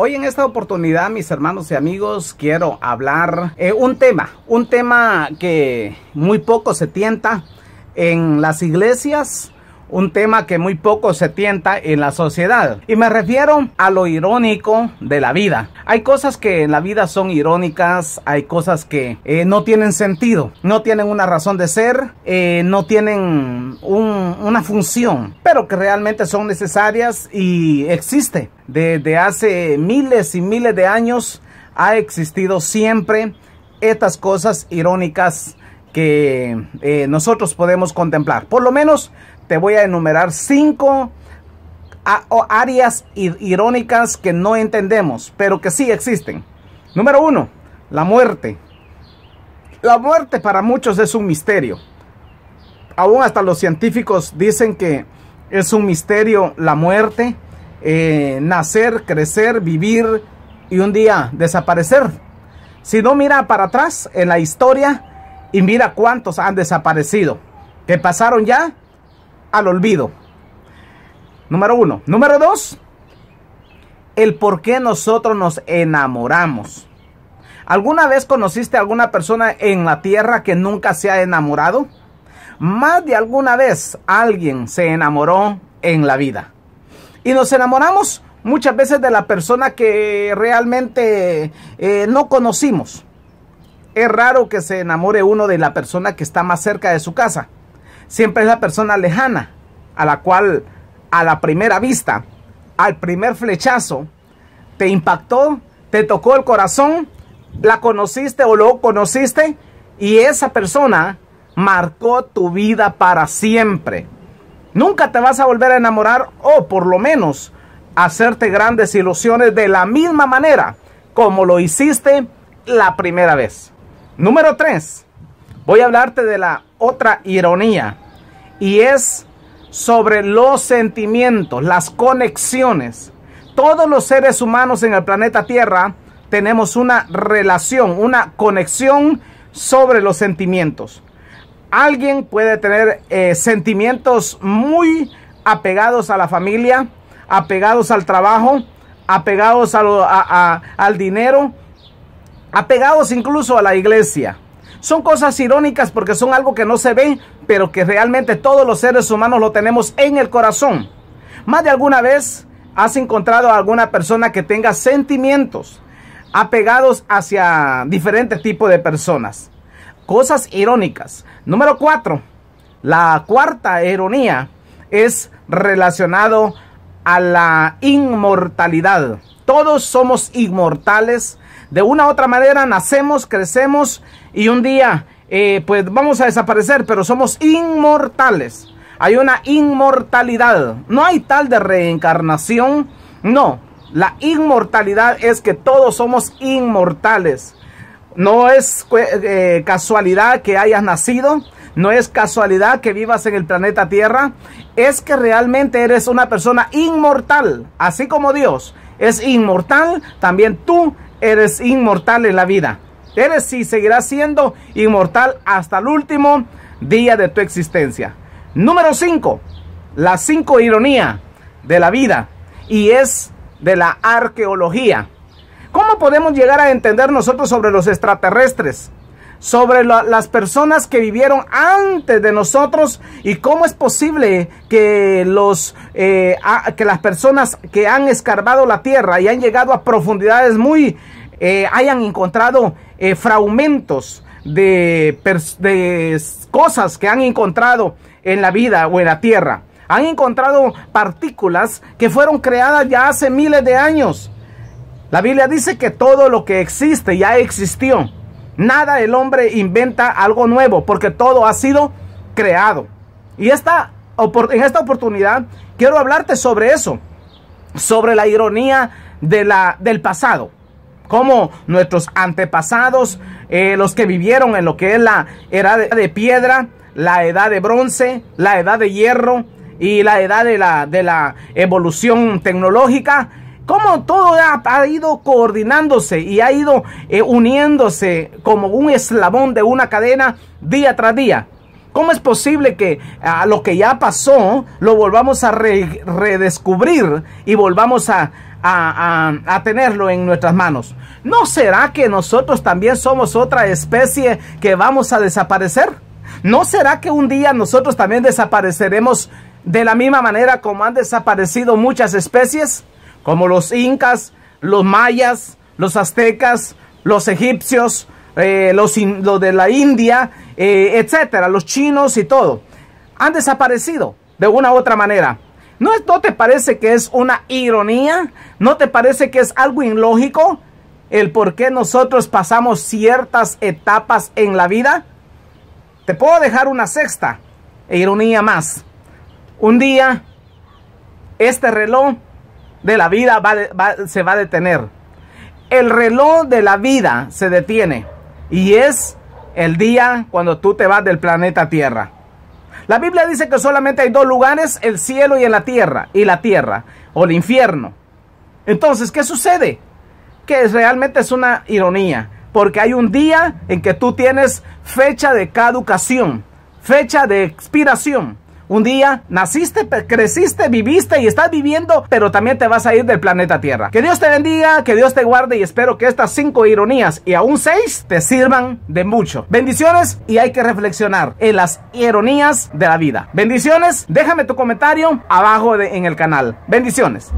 Hoy en esta oportunidad, mis hermanos y amigos, quiero hablar eh, un tema, un tema que muy poco se tienta en las iglesias, un tema que muy poco se tienta en la sociedad. Y me refiero a lo irónico de la vida. Hay cosas que en la vida son irónicas, hay cosas que eh, no tienen sentido, no tienen una razón de ser, eh, no tienen un una función, pero que realmente son necesarias y existe. Desde hace miles y miles de años ha existido siempre estas cosas irónicas que eh, nosotros podemos contemplar. Por lo menos te voy a enumerar cinco áreas irónicas que no entendemos, pero que sí existen. Número uno, la muerte. La muerte para muchos es un misterio aún hasta los científicos dicen que es un misterio la muerte, eh, nacer, crecer, vivir y un día desaparecer. Si no mira para atrás en la historia y mira cuántos han desaparecido, que pasaron ya al olvido. Número uno. Número dos, el por qué nosotros nos enamoramos. ¿Alguna vez conociste a alguna persona en la tierra que nunca se ha enamorado? Más de alguna vez alguien se enamoró en la vida. Y nos enamoramos muchas veces de la persona que realmente eh, no conocimos. Es raro que se enamore uno de la persona que está más cerca de su casa. Siempre es la persona lejana, a la cual a la primera vista, al primer flechazo, te impactó, te tocó el corazón, la conociste o lo conociste y esa persona marcó tu vida para siempre. Nunca te vas a volver a enamorar o por lo menos hacerte grandes ilusiones de la misma manera como lo hiciste la primera vez. Número 3. Voy a hablarte de la otra ironía y es sobre los sentimientos, las conexiones. Todos los seres humanos en el planeta Tierra tenemos una relación, una conexión sobre los sentimientos alguien puede tener eh, sentimientos muy apegados a la familia, apegados al trabajo, apegados al dinero, apegados incluso a la iglesia. Son cosas irónicas porque son algo que no se ve, pero que realmente todos los seres humanos lo tenemos en el corazón. Más de alguna vez has encontrado a alguna persona que tenga sentimientos apegados hacia diferentes tipos de personas. Cosas irónicas. Número cuatro. La cuarta ironía es relacionado a la inmortalidad. Todos somos inmortales. De una u otra manera nacemos, crecemos y un día eh, pues vamos a desaparecer, pero somos inmortales. Hay una inmortalidad. No hay tal de reencarnación. No, la inmortalidad es que todos somos inmortales. No es eh, casualidad que hayas nacido. No es casualidad que vivas en el planeta Tierra. Es que realmente eres una persona inmortal. Así como Dios es inmortal, también tú eres inmortal en la vida. Eres y seguirás siendo inmortal hasta el último día de tu existencia. Número 5. La cinco ironía de la vida. Y es de la arqueología podemos llegar a entender nosotros sobre los extraterrestres? sobre las personas que vivieron antes de nosotros y cómo es posible que, los, eh, que las personas que han escarbado la tierra y han llegado a profundidades muy eh, hayan encontrado eh, fragmentos de, de cosas que han encontrado en la vida o en la tierra. Han encontrado partículas que fueron creadas ya hace miles de años la Biblia dice que todo lo que existe ya existió. Nada el hombre inventa algo nuevo porque todo ha sido creado. Y esta, en esta oportunidad quiero hablarte sobre eso, sobre la ironía de la, del pasado. Como nuestros antepasados, eh, los que vivieron en lo que es la era de piedra, la edad de bronce, la edad de hierro y la edad de de la evolución tecnológica, cómo todo ha, ido coordinándose y ha ido eh, uniéndose como un eslabón de una cadena día tras día. ¿Cómo es posible que a ah, lo que ya pasó lo volvamos a redescubrir y volvamos a, a, tenerlo en nuestras manos? ¿No será que nosotros también somos otra especie que vamos a desaparecer? ¿No será que un día nosotros también desapareceremos de la misma manera como han desaparecido muchas especies? como los incas, los mayas, los aztecas, los egipcios, eh, los, de la India, eh, etcétera, los chinos y todo, han desaparecido de una u otra manera. ¿No, ¿No te parece que es una ironía? ¿No te parece que es algo ilógico el por qué nosotros pasamos ciertas etapas en la vida? Te puedo dejar una sexta ironía más. Un día, este reloj de la vida se va a detener. El reloj de la vida se detiene y es el día cuando tú te vas del planeta Tierra. La Biblia dice que solamente hay dos lugares, el cielo y en la tierra, y la tierra, o el infierno. Entonces, ¿qué sucede? Que realmente es una ironía, porque hay un día en que tú tienes fecha de caducación, fecha de expiración. Un día naciste, creciste, viviste y estás viviendo, pero también te vas a ir del planeta Tierra. Que Dios te bendiga, que Dios te guarde y espero que estas cinco ironías y aún seis te sirvan de mucho. Bendiciones y hay que reflexionar en las ironías de la vida. Bendiciones, déjame tu comentario abajo en el canal. Bendiciones.